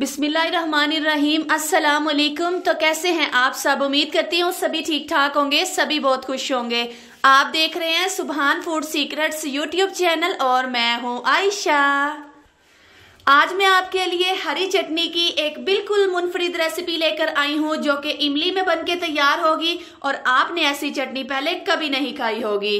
बिस्मिल्लाहिर्रहमानिर्रहीम अस्सलाम वालेकुम तो कैसे हैं आप सब उम्मीद करती हूँ सभी ठीक ठाक होंगे सभी बहुत खुश होंगे आप देख रहे हैं सुबहान फूड सीक्रेट्स यूट्यूब चैनल और मैं हूँ आयशा आज मैं आपके लिए हरी चटनी की एक बिल्कुल मुनफरिद रेसिपी लेकर आई हूँ जो कि इमली में बनके तैयार होगी और आपने ऐसी चटनी पहले कभी नहीं खाई होगी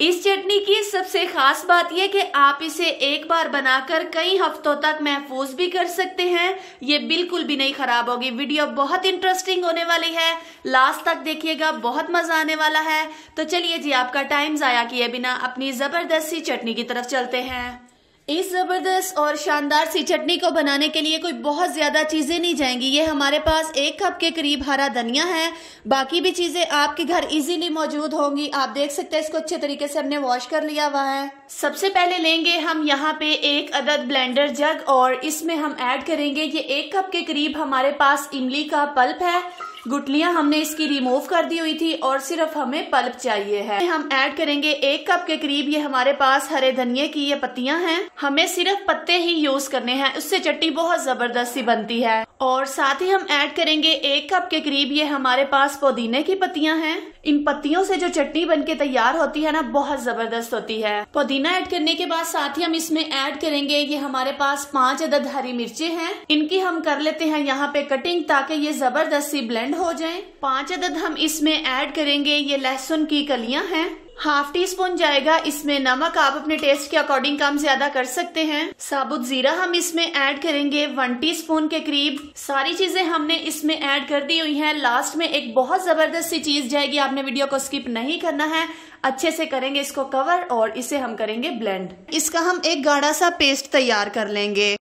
इस चटनी की सबसे खास बात यह कि आप इसे एक बार बनाकर कई हफ्तों तक महफूज भी कर सकते हैं ये बिल्कुल भी नहीं खराब होगी वीडियो बहुत इंटरेस्टिंग होने वाली है लास्ट तक देखिएगा बहुत मजा आने वाला है तो चलिए जी आपका टाइम जाया किए बिना अपनी जबरदस्ती चटनी की तरफ चलते हैं इस ज़बरदस्त और शानदार सी चटनी को बनाने के लिए कोई बहुत ज़्यादा चीज़ें नहीं जाएंगी ये हमारे पास एक कप के करीब हरा धनिया है बाकी भी चीज़ें आपके घर इजीली मौजूद होंगी आप देख सकते हैं इसको अच्छे तरीके से हमने वॉश कर लिया हुआ है सबसे पहले लेंगे हम यहाँ पे एक अदद ब्लेंडर जग और इसमें हम ऐड करेंगे ये एक कप के करीब हमारे पास इमली का पल्प है गुटलियां हमने इसकी रिमूव कर दी हुई थी और सिर्फ हमें पल्प चाहिए है हम ऐड करेंगे एक कप के करीब ये हमारे पास हरे धनिया की ये पत्तियां हैं हमें सिर्फ पत्ते ही यूज करने हैं उससे चटनी बहुत जबरदस्ती बनती है और साथ ही हम ऐड करेंगे एक कप के करीब ये हमारे पास पुदीने की पत्तियां हैं इन पत्तियों से जो चटनी बन के तैयार होती है ना बहुत जबरदस्त होती है पुदीना ऐड करने के बाद साथ ही हम इसमें ऐड करेंगे ये हमारे पास पांच अदद हरी मिर्चे हैं इनकी हम कर लेते हैं यहाँ पे कटिंग ताकि ये जबरदस्त सी ब्लेंड हो जाए पांच अदद हम इसमें ऐड करेंगे ये लहसुन की कलियां हैं हाफ टी स्पून जाएगा इसमें नमक आप अपने टेस्ट के अकॉर्डिंग कम ज्यादा कर सकते हैं साबुत जीरा हम इसमें ऐड करेंगे वन टीस्पून के करीब सारी चीजें हमने इसमें ऐड कर दी हुई हैं लास्ट में एक बहुत जबरदस्त सी चीज जाएगी आपने वीडियो को स्किप नहीं करना है अच्छे से करेंगे इसको कवर और इसे हम करेंगे ब्लेंड इसका हम एक गाढ़ा सा पेस्ट तैयार कर लेंगे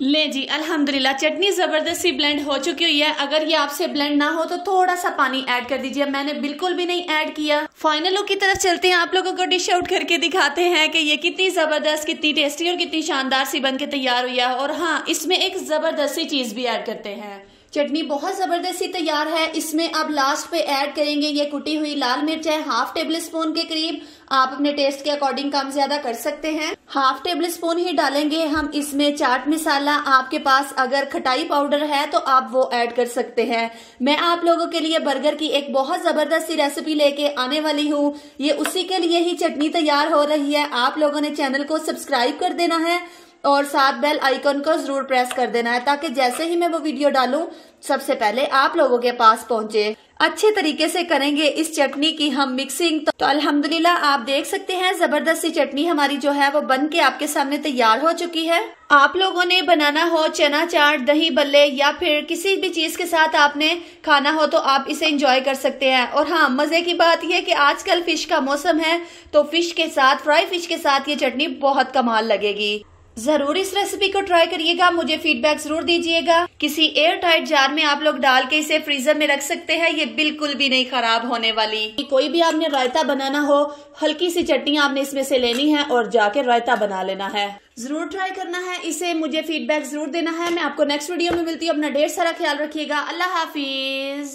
ले जी अल्हम्दुलिल्लाह चटनी ज़बरदस्ती ब्लेंड हो चुकी हुई है अगर ये आपसे ब्लेंड ना हो तो थोड़ा सा पानी ऐड कर दीजिए मैंने बिल्कुल भी नहीं ऐड किया फाइनल लुक की तरफ चलते हैं आप लोगों को डिश आउट करके दिखाते हैं कि ये कितनी ज़बरदस्त कितनी टेस्टी और कितनी शानदार सी बन के तैयार हुई है और हाँ इसमें एक ज़बरदस्ती चीज़ भी ऐड करते हैं चटनी बहुत ज़बरदस्ती तैयार है इसमें आप लास्ट पे ऐड करेंगे ये कुटी हुई लाल मिर्च है हाफ टेबल स्पून के करीब आप अपने टेस्ट के अकॉर्डिंग कम ज्यादा कर सकते हैं हाफ टेबल स्पून ही डालेंगे हम इसमें चाट मसाला आपके पास अगर खटाई पाउडर है तो आप वो ऐड कर सकते हैं मैं आप लोगों के लिए बर्गर की एक बहुत सी रेसिपी लेके आने वाली हूँ ये उसी के लिए ही चटनी तैयार हो रही है आप लोगों ने चैनल को सब्सक्राइब कर देना है और साथ बेल आइकन को जरूर प्रेस कर देना है ताकि जैसे ही मैं वो वीडियो डालूं सबसे पहले आप लोगों के पास पहुंचे अच्छे तरीके से करेंगे इस चटनी की हम मिक्सिंग तो, तो अल्हम्दुलिल्लाह आप देख सकते हैं जबरदस्त सी चटनी हमारी जो है वो बन के आपके सामने तैयार हो चुकी है आप लोगों ने बनाना हो चना चाट दही बल्ले या फिर किसी भी चीज के साथ आपने खाना हो तो आप इसे इंजॉय कर सकते हैं और हाँ मजे की बात यह कि आजकल फिश का मौसम है तो फिश के साथ फ्राई फिश के साथ ये चटनी बहुत कमाल लगेगी जरूर इस रेसिपी को ट्राई करिएगा मुझे फीडबैक जरूर दीजिएगा किसी एयर टाइट जार में आप लोग डाल के इसे फ्रीजर में रख सकते हैं ये बिल्कुल भी नहीं खराब होने वाली कोई भी आपने रायता बनाना हो हल्की सी चटनी आपने इसमें से लेनी है और जाके रायता बना लेना है जरूर ट्राई करना है इसे मुझे फीडबैक जरूर देना है मैं आपको नेक्स्ट वीडियो में मिलती हूँ अपना ढेर सारा ख्याल रखियेगा अल्लाह हाफिज